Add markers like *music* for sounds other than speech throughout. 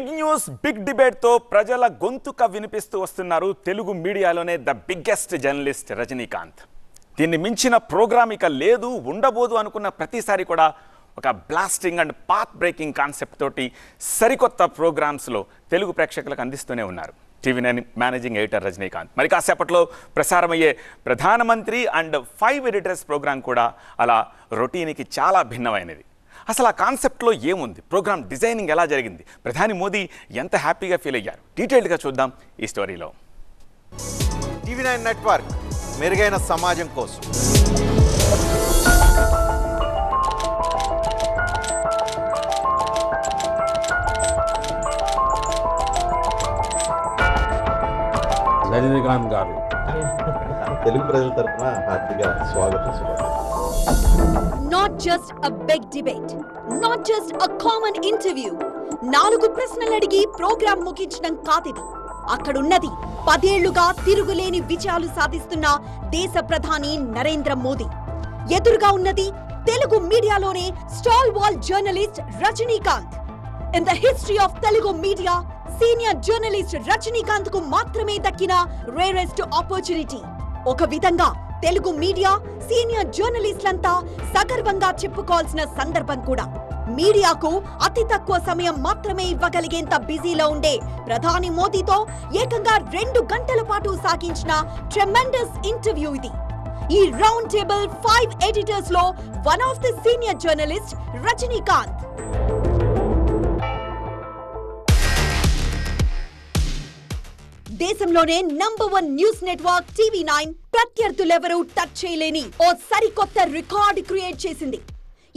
Big news big డిబేట్తో ప్రజల గొంతుక వినిపిస్తూ వస్తున్నారు తెలుగు మీడియాలోనే ద బిగ్గెస్ట్ జర్నలిస్ట్ రజనీకాంత్ దీన్ని మించిన ప్రోగ్రామ్ ఇక లేదు ఉండబోదు అనుకున్న ప్రతిసారి కూడా ఒక blasting and path breaking concept తోటి సరికొత్త ప్రోగ్రామ్స్లో తెలుగు ప్రేక్షకులకు అందిస్తూనే ఉన్నారు TV nine managing editor Rajinikanth మరి కాసేపట్లో ప్రసారమయ్యే ప్రధానమంత్రి అండ్ ఫైవ్ ఎడిటర్స్ ప్రోగ్రామ్ కూడా అలా రొటీన్కి చాలా భిన్నమైనది అసలు ఆ కాన్సెప్ట్లో ఏముంది ప్రోగ్రామ్ డిజైనింగ్ ఎలా జరిగింది ప్రధాని మోదీ ఎంత హ్యాపీగా ఫీల్ అయ్యారు డీటెయిల్డ్గా చూద్దాం ఈ స్టోరీలో టీవీ నైన్ నెట్వర్క్ మెరుగైన సమాజం కోసం రజనీకాంత్ గారు తెలుగు ప్రజల తరఫున హార్దిక స్వాగతం not just a big debate not just a common interview నాలుగు ప్రశ్నలు అడిగి ప్రోగ్రామ్ ముగించడం కాదిది అక్కడున్నది పదేళ్లుగా తిరుగులేని విజయాలు సాధిస్తున్న దేశ ప్రధాని నరేంద్ర మోదీ ఎదురుగా ఉన్నది తెలుగు మీడియాలోనే stalwart journalist Rajinikanth in the history of Telugu media senior journalist Rajinikanth కు మాత్రమే దక్కిన రేరెస్ట్ ఆపర్చునిటీ ఒక విధంగా తెలుగు మీడియా సీనియర్ జర్నలిస్టులంతా సగర్వంగా చెప్పుకోవాల్సిన సందర్భం కూడా మీడియాకు అతి తక్కువ సమయం మాత్రమే ఇవ్వగలిగేంత బిజీలో ఉండే ప్రధాని మోదీతో ఏకంగా రెండు గంటల పాటు సాగించిన ట్రెమెండస్ ఇంటర్వ్యూ ఇది ఈ రౌండ్ టేబుల్ ఫైవ్ ఎడిటర్స్ లో one of the senior journalist Rajinikanth దేశంలోనే number one news network TV nine ప్రత్యర్థులెవరూ టచ్ చేయలేని ఓ సరికొత్త రికార్డ్ క్రియేట్ చేసింది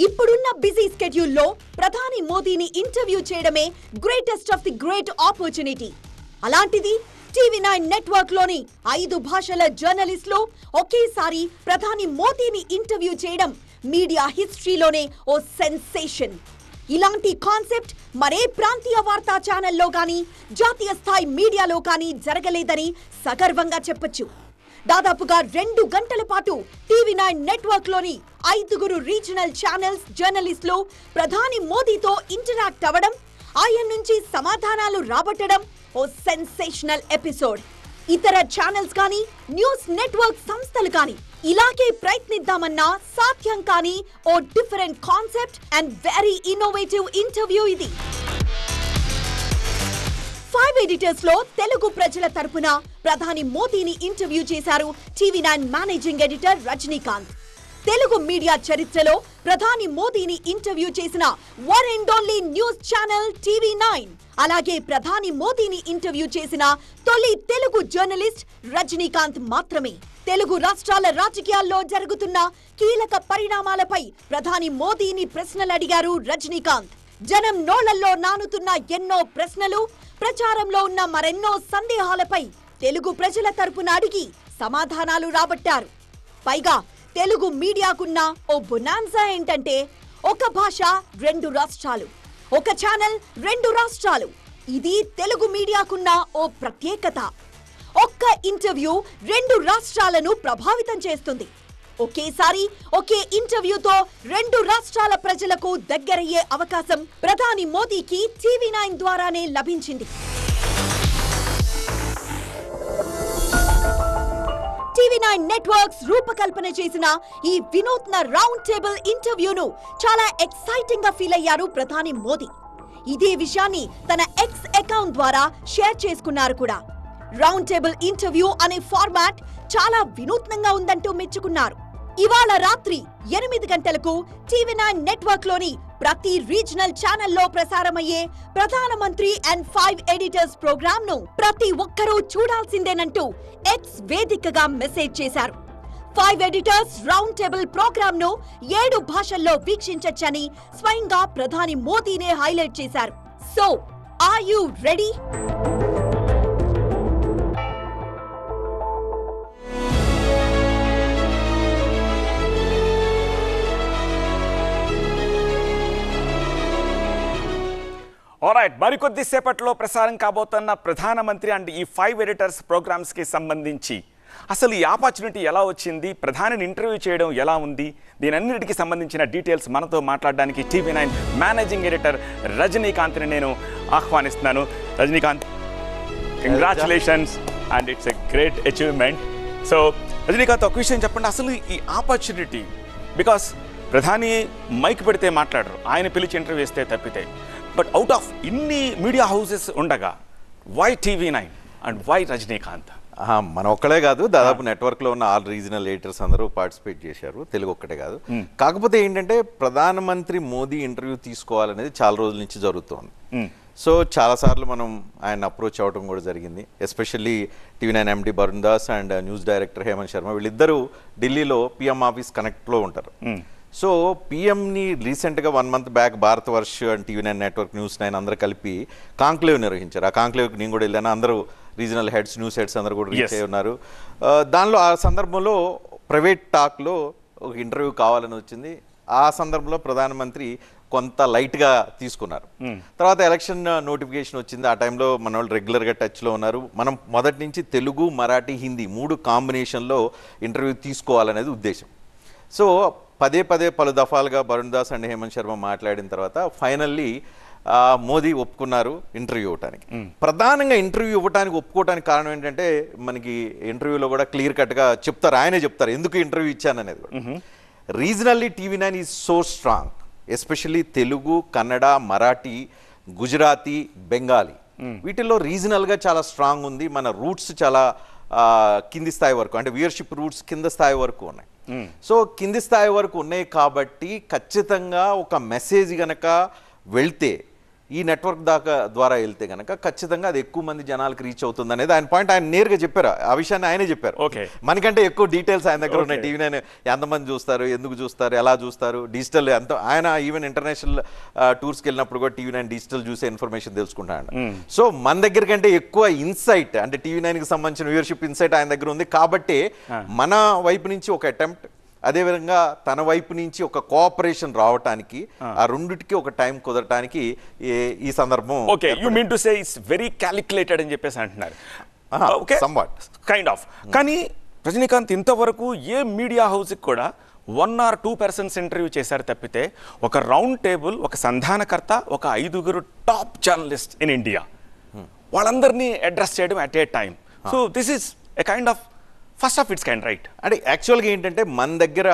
ఇప్పుడున్న బిజీ స్కెడ్యూల్లో ప్రధాని మోదీని ఇంటర్వ్యూ చేయడమే greatest of the great opportunity అలాంటిది టీవీ నైన్ నెట్వర్క్ లోని ఐదు భాషల జర్నలిస్టులు ఒకేసారి ప్రధాని మోదీని ఇంటర్వ్యూ చేయడం మీడియా హిస్టరీలోనే ఓ సెన్సేషన్ ఇలాంటి కాన్సెప్ట్ మరే ప్రాంతీయ వార్తా ఛానల్లో కానీ జాతీయ స్థాయి మీడియాలో కానీ జరగలేదని సగర్వంగా చెప్పొచ్చు దాదాపుగా రెండు గంటల పాటు టీవీ నైన్ నెట్వర్క్లోని ఐదుగురు రీజనల్ ఛానల్స్ జర్నలిస్టులు ప్రధాని మోదీతో ఇంటరాక్ట్ అవ్వడం ఆయన నుంచి సమాధానాలు రాబట్టడం ఓ సెన్సేషనల్ ఎపిసోడ్ ఇతర ఛానల్స్ కానీ న్యూస్ నెట్వర్క్ సంస్థలు కానీ ఇలాగే ప్రయత్నిద్దామన్నా సాధ్యం కానీ ఓ different concept and very innovative interview ఇది ఫైవ్ ఎడిటర్స్ లో తెలుగు ప్రజల తరపున ప్రధాని మోదీని ఇంటర్వ్యూ చేశారు TV nine managing editor Rajinikanth Telugu media చరిత్రలో ప్రధాని మోదీని ఇంటర్వ్యూ చేసిన one and only news channel TV nine అలాగే ప్రధాని మోదీని ఇంటర్వ్యూ చేసిన తొలి తెలుగు జర్నలిస్ట్ రజనీకాంత్ మాత్రమే తెలుగు రాష్ట్రాల రాజకీయాల్లో జరుగుతున్న కీలక పరిణామాలపై ప్రధాని మోదీని ప్రశ్నలు అడిగారు రజనీకాంత్ జనం నోళ్లలో నానుతున్న ఎన్నో ప్రశ్నలు ప్రచారంలో ఉన్న మరెన్నో సందేహాలపై తెలుగు ప్రజల తరపున అడిగి సమాధానాలు రాబట్టారు పైగా తెలుగు మీడియాకున్న ఓ బొనాన్సా ఏంటంటే ఒక భాష రెండు రాష్ట్రాలు ఒక ఛానల్ రెండు రాష్ట్రాలు ఇది తెలుగు మీడియాకున్న ఓ ప్రత్యేకత ఒక్క ఇంటర్వ్యూ రెండు రాష్ట్రాలను ప్రభావితం చేస్తుంది ఒకేసారి ఒకే ఇంటర్వ్యూతో రెండు రాష్ట్రాల ప్రజలకు దగ్గరయ్యే అవకాశం ప్రధాని మోదీకి టీవీ నైన్ ద్వారానే లభించింది నైన్ నెట్వర్క్స్ రూపకల్పన చేసిన ఈ వినూత్న రౌండ్ టేబుల్ ఇంటర్వ్యూను చాలా ఎక్సైటింగ్ గా ఫీల్ అయ్యారు ప్రధాని మోదీ ఇదే విషయాన్ని తన ఎక్స్ అకౌంట్ ద్వారా షేర్ చేసుకున్నారు కూడా రౌండ్ టేబుల్ ఇంటర్వ్యూ అనే ఫార్మాట్ చాలా వినూత్నంగా ఉందంటూ మెచ్చుకున్నారు ఇవాళ రాత్రి ఎనిమిది గంటలకు టీవీ నైన్ నెట్వర్క్ లోని ప్రతి రీజనల్ ఛానల్లో ప్రసారమయ్యే ప్రధానమంత్రి అండ్ ఫైవ్ ఎడిటర్స్ ప్రోగ్రామ్ ను ప్రతి ఒక్కరూ చూడాల్సిందేనంటూ ఎక్స్ వేదికగా మెసేజ్ చేశారు five editors round table program ను ఏడు భాషల్లో వీక్షించొచ్చని స్వయంగా ప్రధాని మోదీనే హైలైట్ చేశారు so are you ready alright మరికొద్ది సేపట్లో ప్రసారం కాబోతున్న ప్రధానమంత్రి అండ్ ఈ ఫైవ్ ఎడిటర్స్ ప్రోగ్రామ్స్కి సంబంధించి అసలు ఈ ఆపర్చునిటీ ఎలా వచ్చింది ప్రధానిని ఇంటర్వ్యూ చేయడం ఎలా ఉంది దీనన్నిటికీ సంబంధించిన డీటెయిల్స్ మనతో మాట్లాడడానికి టీవీ నైన్ మేనేజింగ్ ఎడిటర్ రజనీకాంత్ని నేను ఆహ్వానిస్తున్నాను Rajinikanth congratulations and it's a great achievement so Rajinikanth ఒక విషయం చెప్పండి అసలు ఈ ఆపర్చునిటీ బికాస్ ప్రధాని మైక్ పెడితే మాట్లాడరు ఆయన పిలిచి ఇంటర్వ్యూ ఇస్తే తప్పితే బట్ అవుట్ ఆఫ్ ఇన్ని మీడియా హౌసెస్ ఉండగా why TV nine and why Rajinikanth మన ఒక్కడే కాదు దాదాపు నెట్వర్క్లో ఉన్న ఆల్ రీజనల్ ఎడిటర్స్ అందరూ పార్టిసిపేట్ చేశారు తెలుగు ఒక్కటే కాదు hmm. కాకపోతే ఏంటంటే ప్రధానమంత్రి మోదీ ఇంటర్వ్యూ తీసుకోవాలనేది చాలా రోజుల నుంచి జరుగుతోంది సో hmm. చాలాసార్లు మనం ఆయన అప్రోచ్ అవ్వడం కూడా జరిగింది especially TV nine MD Varun Das and news director Hemant Sharma వీళ్ళిద్దరూ ఢిల్లీలో పిఎం ఆఫీస్ కనెక్ట్లో ఉంటారు hmm. సో పిఎంని రీసెంట్గా one month back Bharatvarsh and TV nine network news nine అందరూ కలిపి కాంక్లేవ్ నిర్వహించారు ఆ కాంక్లేవ్కి నేను కూడా వెళ్ళాను అందరూ రీజనల్ హెడ్స్ న్యూస్ హెడ్స్ అందరూ కూడా రీచ్ అయి ఉన్నారు దానిలో ఆ సందర్భంలో ప్రైవేట్ టాక్లో ఒక ఇంటర్వ్యూ కావాలని వచ్చింది ఆ సందర్భంలో ప్రధానమంత్రి కొంత లైట్గా తీసుకున్నారు hmm. తర్వాత ఎలక్షన్ నోటిఫికేషన్ వచ్చింది ఆ టైంలో మన వాళ్ళు రెగ్యులర్గా టచ్లో ఉన్నారు మనం మొదటి నుంచి తెలుగు మరాఠీ హిందీ మూడు కాంబినేషన్లో ఇంటర్వ్యూ తీసుకోవాలనేది ఉద్దేశం సో పదే పదే పలు దఫాలుగా వరుణ్ దాస్ అండ్ హేమంత్ శర్మ మాట్లాడిన తర్వాత ఫైనల్లీ మోదీ ఒప్పుకున్నారు ఇంటర్వ్యూ ఇవ్వటానికి ప్రధానంగా ఇంటర్వ్యూ ఇవ్వటానికి ఒప్పుకోవటానికి కారణం ఏంటంటే మనకి ఇంటర్వ్యూలో కూడా క్లియర్ కట్గా చెప్తారు ఆయనే చెప్తారు ఎందుకు ఇంటర్వ్యూ ఇచ్చాననేది కూడా regionally TV nine is so strong especially Telugu Kannada Marathi Gujarati Bengali వీటిల్లో రీజనల్గా చాలా స్ట్రాంగ్ ఉంది మన రూట్స్ చాలా కింది స్థాయి వరకు అంటే వ్యూయర్షిప్ రూట్స్ కింద స్థాయి వరకు ఉన్నాయి hmm. సో కింది స్థాయి వరకు ఉన్నాయి కాబట్టి ఖచ్చితంగా ఒక మెసేజ్ గనక వెళ్తే ఈ నెట్వర్క్ దాకా ద్వారా వెళ్తే కనుక ఖచ్చితంగా అది ఎక్కువ మంది జనాలకు రీచ్ అవుతుంది అనేది ఆయన పాయింట్ ఆయన నేరుగా చెప్పారు ఆ విషయాన్ని ఆయనే చెప్పారు ఓకే మనకంటే ఎక్కువ డీటెయిల్స్ ఆయన దగ్గర ఉన్నాయి టీవీ నైన్ ఎంతమంది చూస్తారు ఎందుకు చూస్తారు ఎలా చూస్తారు డిజిటల్ ఎంత ఆయన ఈవెన్ ఇంటర్నేషనల్ టూర్స్కి వెళ్ళినప్పుడు కూడా టీవీ నైన్ డిజిటల్ చూసే ఇన్ఫర్మేషన్ తెలుసుకుంటాను సో మన దగ్గర కంటే ఎక్కువ ఇన్సైట్ అంటే టీవీ నైన్కి సంబంధించిన వ్యూవర్షిప్ ఇన్సైట్ ఆయన దగ్గర ఉంది కాబట్టి మన వైపు నుంచి ఒక అటెంప్ట్ అదేవిధంగా తన వైపు నుంచి ఒక కోఆపరేషన్ రావటానికి ఆ రెండిటికి ఒక టైం కుదరటానికి ఈ సందర్భం okay you mean to say it's very calculated అని చెప్పేసి అంటున్నారు ఓకే కైండ్ ఆఫ్ కానీ రజనీకాంత్ ఇంతవరకు ఏ మీడియా హౌస్కి కూడా one or two persons interview చేశారు తప్పితే ఒక రౌండ్ టేబుల్ ఒక సంధానకర్త ఒక ఐదుగురు టాప్ జర్నలిస్ట్ ఇన్ ఇండియా వాళ్ళందరినీ అడ్రస్ చేయడం at a time so this is a kind of first of its kind right అంటే యాక్చువల్గా ఏంటంటే మన దగ్గర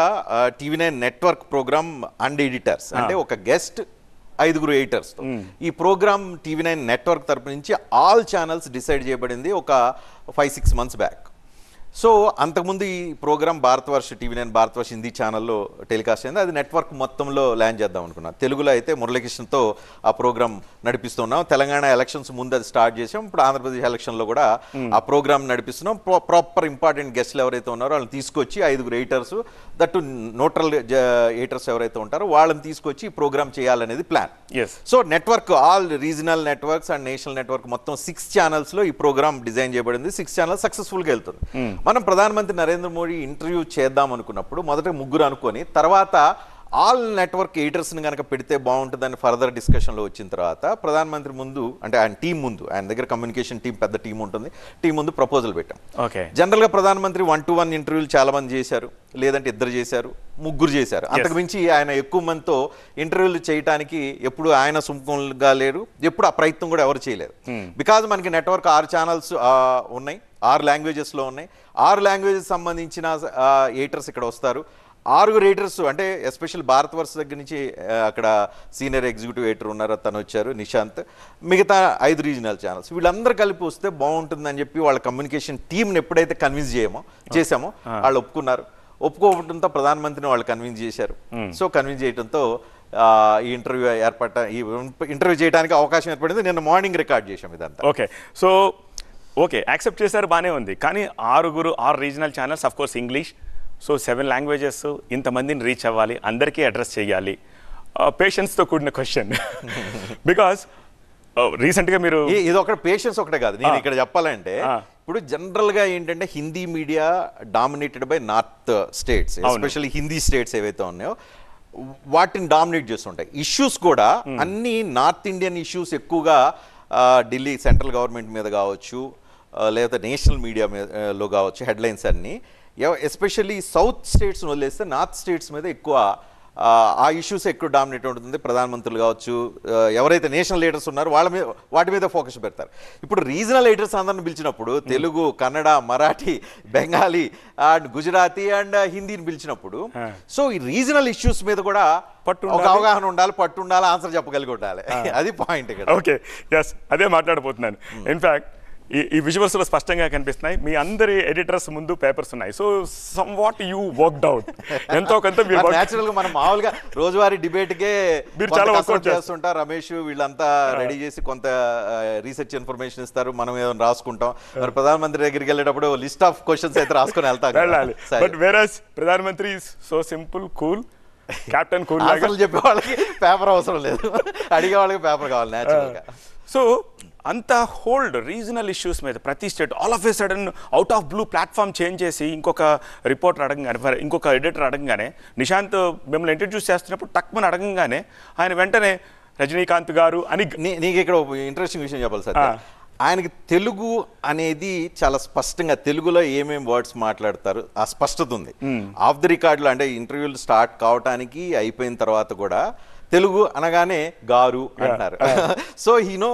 TV nine network program and editors అంటే ఒక గెస్ట్ ఐదుగురు ఎయిటర్స్ hmm. ఈ ప్రోగ్రామ్ టీవీ నైన్ నెట్వర్క్ తరపు నుంచి ఆల్ ఛానల్స్ డిసైడ్ చేయబడింది ఒక five six months back so అంతకుముందు ఈ program Bharatvarsh TV nine Bharatvarsh Hindi ఛానల్లో టెలికాస్ట్ అయింది అది నెట్వర్క్ మొత్తంలో ల్యాండ్ చేద్దాం అనుకున్నాను తెలుగులో అయితే మురళీకృష్ణతో ఆ ప్రోగ్రామ్ నడిపిస్తున్నాం తెలంగాణ ఎలక్షన్స్ ముందు అది స్టార్ట్ చేసాం ఇప్పుడు ఆంధ్రప్రదేశ్ ఎలక్షన్లో కూడా hmm. ఆ ప్రోగ్రామ్ నడిపిస్తున్నాం ప్రాపర్ ఇంపార్టెంట్ గెస్ట్లు ఎవరైతే ఉన్నారో వాళ్ళని తీసుకొచ్చి ఐదుగురు ఎయిటర్స్ దట్టు నోట్రల్ ఎయిటర్స్ ఎవరైతే ఉంటారో వాళ్ళని తీసుకొచ్చి ఈ ప్రోగ్రామ్ చేయాలనేది plan so network all regional networks and national network మొత్తం సిక్స్ ఛానల్స్లో ఈ ప్రోగ్రామ్ డిజైన్ చేయబడింది సిక్స్ ఛానల్స్ సక్సెస్ఫుల్గా వెళ్తుంది hmm. మనం ప్రధానమంత్రి నరేంద్ర మోడీ ఇంటర్వ్యూ చేద్దాం అనుకున్నప్పుడు మొదట ముగ్గురు అనుకొని తర్వాత ఆల్ నెట్వర్క్ ఎయిటర్స్ని కనుక పెడితే బాగుంటుందని ఫర్దర్ డిస్కషన్లో వచ్చిన తర్వాత ప్రధానమంత్రి ముందు అంటే ఆయన టీం ముందు ఆయన దగ్గర కమ్యూనికేషన్ టీం పెద్ద టీం ఉంటుంది టీం ముందు ప్రపోజల్ పెట్టాం ఓకే జనరల్గా ప్రధానమంత్రి వన్ టు వన్ ఇంటర్వ్యూలు చాలామంది చేశారు లేదంటే ఇద్దరు చేశారు ముగ్గురు చేశారు అంతకుమించి ఆయన ఎక్కువ మందితో ఇంటర్వ్యూలు చేయడానికి ఎప్పుడు ఆయన సుముఖంగా లేరు ఎప్పుడు ఆ ప్రయత్నం కూడా ఎవరు చేయలేరు బికాజ్ hmm. మనకి నెట్వర్క్ ఆరు ఛానల్స్ ఉన్నాయి ఆరు లాంగ్వేజెస్లో ఉన్నాయి ఆరు లాంగ్వేజెస్ సంబంధించిన ఎయిటర్స్ ఇక్కడ వస్తారు ఆరుగురు రైటర్స్ అంటే ఎస్పెషల్ భారత్ వర్స్ దగ్గర నుంచి అక్కడ సీనియర్ ఎగ్జిక్యూటివ్ ఎయిటర్ ఉన్నారు తను వచ్చారు నిశాంత్ మిగతా ఐదు రీజనల్ ఛానల్స్ వీళ్ళందరూ కలిపి వస్తే బాగుంటుందని చెప్పి వాళ్ళ కమ్యూనికేషన్ టీంని ఎప్పుడైతే కన్విన్స్ చేయమో చేసామో వాళ్ళు ఒప్పుకున్నారు ఒప్పుకోవడంతో ప్రధానమంత్రిని వాళ్ళు కన్విన్స్ చేశారు సో కన్విన్స్ చేయడంతో ఈ ఇంటర్వ్యూ ఏర్పడ ఈ ఇంటర్వ్యూ చేయడానికి అవకాశం ఏర్పడింది నిన్న మార్నింగ్ రికార్డ్ చేశాం ఇదంతా ఓకే సో ఓకే యాక్సెప్ట్ చేశారు బాగానే ఉంది కానీ ఆరుగురు ఆరు regional channels of course English so seven languages ఇంతమందిని రీచ్ అవ్వాలి అందరికీ అడ్రస్ చేయాలి పేషెన్స్తో uh, కూడిన క్వశ్చన్ బికాస్ రీసెంట్గా మీరు ఇది ఒకటి పేషెన్స్ ఒకటే కాదు నేను ఇక్కడ చెప్పాలంటే ఇప్పుడు జనరల్గా ఏంటంటే Hindi media dominated by north states especially Hindi states ఏవైతే ఉన్నాయో వాటిని డామినేట్ చేస్తుంటాయి ఇష్యూస్ కూడా అన్ని నార్త్ ఇండియన్ ఇష్యూస్ ఎక్కువగా ఢిల్లీ సెంట్రల్ గవర్నమెంట్ మీద కావచ్చు లేకపోతే నేషనల్ మీడియా మీద కావచ్చు హెడ్లైన్స్ అన్నీ ఎస్పెషల్లీ సౌత్ స్టేట్స్ని వదిలేస్తే నార్త్ స్టేట్స్ మీద ఎక్కువ ఆ ఇష్యూస్ ఎక్కువ డామినేట్ ఉంటుంది ప్రధానమంత్రులు కావచ్చు ఎవరైతే నేషనల్ లీడర్స్ ఉన్నారో వాళ్ళ మీద వాటి మీద ఫోకస్ పెడతారు ఇప్పుడు రీజనల్ లీడర్స్ అందరిని పిలిచినప్పుడు hmm. Telugu Kannada Marathi Bengali and Gujarati and హిందీని పిలిచినప్పుడు సో ఈ రీజనల్ ఇష్యూస్ మీద కూడా పట్టు ఒక అవగాహన ఉండాలి పట్టు ఉండాలి ఆన్సర్ చెప్పగలిగి ఉండాలి *laughs* అది పాయింట్ ఇక్కడ ఓకే ఎస్ అదే మాట్లాడబోతున్నాను ఇన్ఫ్యాక్ట్ hmm. ఈ ఈ విజువల్స్లో స్పష్టంగా కనిపిస్తున్నాయి మీ అందరి ఎడిటర్స్ ముందు పేపర్స్ ఉన్నాయి so somewhat you worked out ఎంతో కొంత మీరు న్యాచురల్గా మనం మామూలుగా రోజువారీ డిబేట్కే మీరు చాలా వర్కౌట్ చేస్తుంటారు రమేష్ వీళ్ళంతా రెడీ చేసి కొంత రీసెర్చ్ ఇన్ఫర్మేషన్ ఇస్తారు మనం ఏదైనా రాసుకుంటాం మరి ప్రధానమంత్రి దగ్గరికి వెళ్ళేటప్పుడు లిస్ట్ ఆఫ్ క్వశ్చన్స్ అయితే రాసుకొని వెళ్తాం వెళ్ళాలి బట్ వేరాజ్ ప్రధానమంత్రి so simple cool captain cool అసలు చెప్పే వాళ్ళకి పేపర్ అవసరం లేదు *laughs* అడిగే వాళ్ళకి పేపర్ కావాలి న్యాచురల్గా సో అంత హోల్డ్ రీజనల్ ఇష్యూస్ మీద ప్రతి state all of a sudden out of blue platform change చేసి ఇంకొక రిపోర్టర్ అడగంగానే ఇంకొక ఎడిటర్ అడగగానే నిశాంత్ మిమ్మల్ని ఇంట్రడ్యూస్ చేస్తున్నప్పుడు తక్కువని అడగంగానే ఆయన వెంటనే రజనీకాంత్ గారు అని నీకు ఇక్కడ ఇంట్రెస్టింగ్ విషయం చెప్పాలి సార్ ఆయనకి తెలుగు అనేది చాలా స్పష్టంగా తెలుగులో ఏమేమి వర్డ్స్ మాట్లాడతారు ఆ స్పష్టత ఉంది ఆఫ్ ది రికార్డులో అంటే ఇంటర్వ్యూలు స్టార్ట్ కావడానికి అయిపోయిన తర్వాత కూడా తెలుగు అనగానే గారు అంటారు *laughs* సో హీనో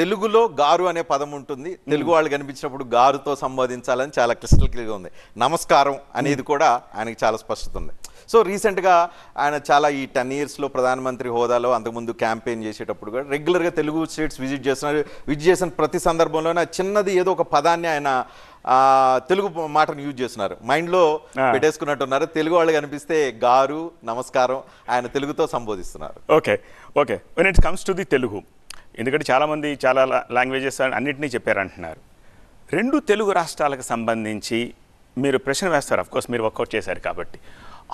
తెలుగులో గారు అనే పదం ఉంటుంది తెలుగు వాళ్ళు కనిపించినప్పుడు గారుతో సంబోధించాలని చాలా క్లిస్టల్ క్లియర్గా ఉంది నమస్కారం అనేది కూడా ఆయనకి చాలా స్పష్టత ఉంది సో రీసెంట్గా ఆయన చాలా ఈ టెన్ ఇయర్స్లో ప్రధానమంత్రి హోదాలో అంతకుముందు క్యాంపెయిన్ చేసేటప్పుడు కూడా రెగ్యులర్గా తెలుగు స్టేట్స్ విజిట్ చేస్తున్నారు విజిట్ చేసిన ప్రతి సందర్భంలోనే చిన్నది ఏదో ఒక పదాన్ని ఆయన తెలుగు మాటను యూజ్ చేస్తున్నారు మైండ్లో పెట్టేసుకున్నట్టున్నారు తెలుగు వాళ్ళు కనిపిస్తే గారు నమస్కారం ఆయన తెలుగుతో సంబోధిస్తున్నారు okay okay when it comes to the Telugu ఎందుకంటే చాలామంది చాలా లాంగ్వేజెస్ అన్నింటినీ చెప్పారంటున్నారు రెండు తెలుగు రాష్ట్రాలకు సంబంధించి మీరు ప్రశ్న వేస్తారు అఫ్కోర్స్ మీరు వర్కౌట్ చేశారు కాబట్టి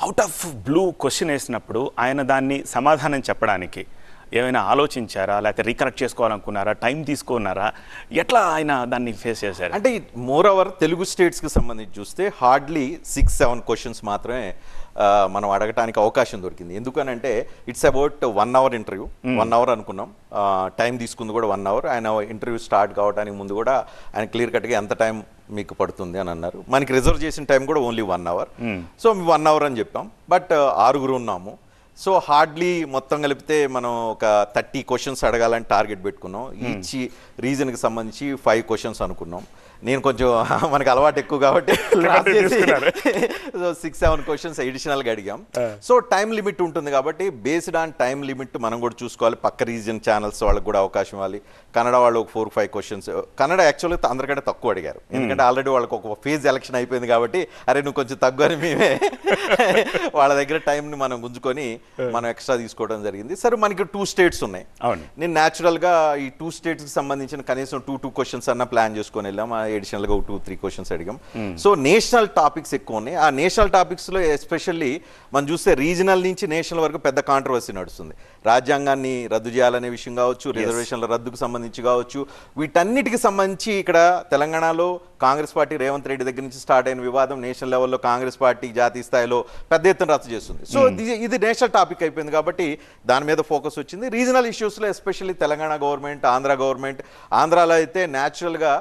అవుట్ ఆఫ్ బ్లూ క్వశ్చన్ వేసినప్పుడు ఆయన దాన్ని సమాధానం చెప్పడానికి ఏమైనా ఆలోచించారా లేకపోతే రీకరెక్ట్ చేసుకోవాలనుకున్నారా టైం తీసుకున్నారా ఎట్లా ఆయన దాన్ని ఫేస్ చేశారు అంటే మోర్ ఓవర్ తెలుగు స్టేట్స్కి సంబంధించి చూస్తే హార్డ్లీ సిక్స్ సెవెన్ క్వశ్చన్స్ మాత్రమే మనం అడగటానికి అవకాశం దొరికింది ఎందుకనంటే it's about one hour interview one hour అనుకున్నాం టైం తీసుకుంది కూడా వన్ అవర్ ఆయన ఇంటర్వ్యూ స్టార్ట్ కావడానికి ముందు కూడా ఆయన క్లియర్ కట్గా ఎంత టైం మీకు పడుతుంది అని అన్నారు మనకి రిజర్వ్ చేసిన టైం కూడా only one hour so one hour అని చెప్పాం బట్ uh, ఆరుగురు ఉన్నాము సో హార్డ్లీ మొత్తం కలిపితే మనం ఒక థర్టీ క్వశ్చన్స్ అడగాలని టార్గెట్ పెట్టుకున్నాం hmm. ఈచ్ రీజన్కి సంబంధించి ఫైవ్ క్వశ్చన్స్ అనుకున్నాం నేను కొంచెం *laughs* మనకు అలవాటు ఎక్కువ కాబట్టి సో సిక్స్ సెవెన్ క్వశ్చన్స్ ఎడిషనల్గా అడిగాం సో టైం లిమిట్ ఉంటుంది కాబట్టి బేస్డ్ ఆన్ టైం లిమిట్ మనం కూడా చూసుకోవాలి పక్క రీజన్ ఛానల్స్ వాళ్ళకి కూడా అవకాశం ఇవ్వాలి కన్నడ వాళ్ళు ఒక ఫోర్ ఫైవ్ క్వశ్చన్స్ కన్నడ యాక్చువల్గా అందరికంటే తక్కువ అడిగారు ఎందుకంటే ఆల్రెడీ వాళ్ళకి ఒక ఫేజ్ ఎలక్షన్ అయిపోయింది కాబట్టి అరే నువ్వు కొంచెం తగ్గు అని మేమే *laughs* వాళ్ళ దగ్గర టైంని మనం గుంజుకొని మనం ఎక్స్ట్రా తీసుకోవడం జరిగింది సరే మనకి టూ స్టేట్స్ ఉన్నాయి నేను న్యాచురల్గా ఈ టూ స్టేట్స్కి సంబంధించిన కనీసం టూ టూ క్వశ్చన్స్ అన్న ప్లాన్ చేసుకొని వెళ్ళాం ఎడిషనల్గా టూ త్రీ క్వశ్చన్స్ అడిగాం సో నేషనల్ టాపిక్స్ ఎక్కువ ఉన్నాయి ఆ నేషనల్ టాపిక్స్లో ఎస్పెషల్లీ మనం చూస్తే రీజనల్ నుంచి నేషనల్ వరకు పెద్ద కాంట్రవర్సీ నడుస్తుంది రాజ్యాంగాన్ని రద్దు చేయాలనే విషయం కావచ్చు రిజర్వేషన్ల రద్దుకు సంబంధించి కావచ్చు వీటన్నిటికి సంబంధించి ఇక్కడ తెలంగాణలో కాంగ్రెస్ పార్టీ రేవంత్ రెడ్డి దగ్గర నుంచి స్టార్ట్ అయిన వివాదం నేషనల్ లెవెల్లో కాంగ్రెస్ పార్టీ జాతీయ స్థాయిలో పెద్ద ఎత్తున రద్దు చేస్తుంది సో hmm. ఇది నేషనల్ టాపిక్ అయిపోయింది కాబట్టి దాని మీద ఫోకస్ వచ్చింది రీజనల్ ఇష్యూస్లో especially Telangana government Andhra government ఆంధ్రాలో అయితే న్యాచురల్గా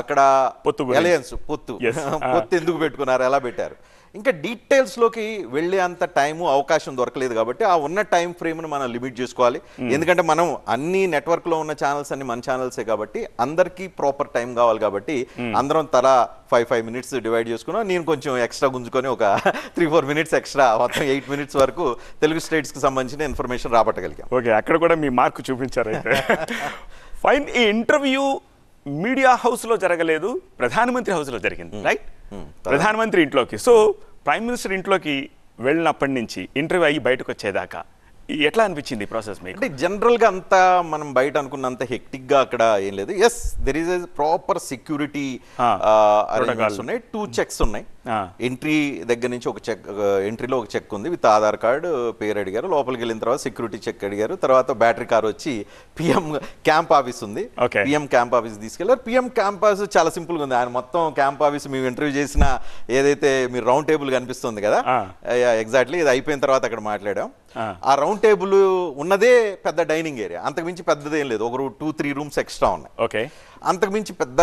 అక్కడ పొత్తు అలయన్స్ పొత్తు *laughs* పొత్తు ఎందుకు పెట్టుకున్నారు ఎలా పెట్టారు ఇంకా డీటెయిల్స్ లోకి వెళ్ళే అంత టైము అవకాశం దొరకలేదు కాబట్టి ఆ ఉన్న టైం ఫ్రేమ్ను మనం లిమిట్ చేసుకోవాలి hmm. ఎందుకంటే మనం అన్ని నెట్వర్క్లో ఉన్న ఛానల్స్ అన్ని మన ఛానల్సే కాబట్టి అందరికీ ప్రాపర్ టైం కావాలి కాబట్టి hmm. అందరం తర ఫైవ్ ఫైవ్ మినిట్స్ డివైడ్ చేసుకున్నాం నేను కొంచెం ఎక్స్ట్రా గుంజుకొని ఒక త్రీ ఫోర్ మినిట్స్ ఎక్స్ట్రా మొత్తం ఎయిట్ మినిట్స్ వరకు తెలుగు స్టేట్స్కి సంబంధించిన ఇన్ఫర్మేషన్ రాబట్టగలిగాం ఓకే అక్కడ కూడా మీ మార్క్ చూపించారు ఫైన్ *laughs* ఈ ఇంటర్వ్యూ మీడియా హౌస్లో జరగలేదు ప్రధానమంత్రి హౌస్లో జరిగింది రైట్ ప్రధానమంత్రి ఇంట్లోకి సో ప్రైమ్ మినిస్టర్ ఇంట్లోకి వెళ్ళినప్పటి నుంచి ఇంటర్వ్యూ అయ్యి బయటకు వచ్చేదాకా ఎట్లా అనిపించింది ప్రాసెస్ మీకు అంటే జనరల్గా అంతా మనం బయట అనుకున్నంత హెక్టిక్గా అక్కడ ఏం లేదు yes there is a proper security ఉన్నాయి టూ చెక్స్ ఉన్నాయి ఎంట్రీ దగ్గర నుంచి ఒక చెక్ ఎంట్రీలో ఒక చెక్ ఉంది విత్ ఆధార్ కార్డు పేరు అడిగారు లోపలికి వెళ్ళిన తర్వాత సెక్యూరిటీ చెక్ అడిగారు తర్వాత బ్యాటరీ కార్ వచ్చి పిఎం క్యాంప్ ఆఫీస్ ఉంది పిఎం క్యాంప్ ఆఫీస్ తీసుకెళ్లారు పిఎం క్యాంప్ ఆఫీస్ చాలా సింపుల్గా ఉంది ఆయన మొత్తం క్యాంప్ ఆఫీస్ మేము ఇంటర్వ్యూ చేసిన ఏదైతే మీరు రౌండ్ టేబుల్ కనిపిస్తుంది కదా ఎగ్జాక్ట్లీ ఇది అయిపోయిన తర్వాత అక్కడ మాట్లాడాం ఆ రౌండ్ టేబుల్ ఉన్నదే పెద్ద డైనింగ్ ఏరియా అంతకుమించి పెద్దదేం లేదు ఒక టూ త్రీ రూమ్స్ ఎక్స్ట్రా ఉన్నాయి ఓకే అంతకుమించి పెద్ద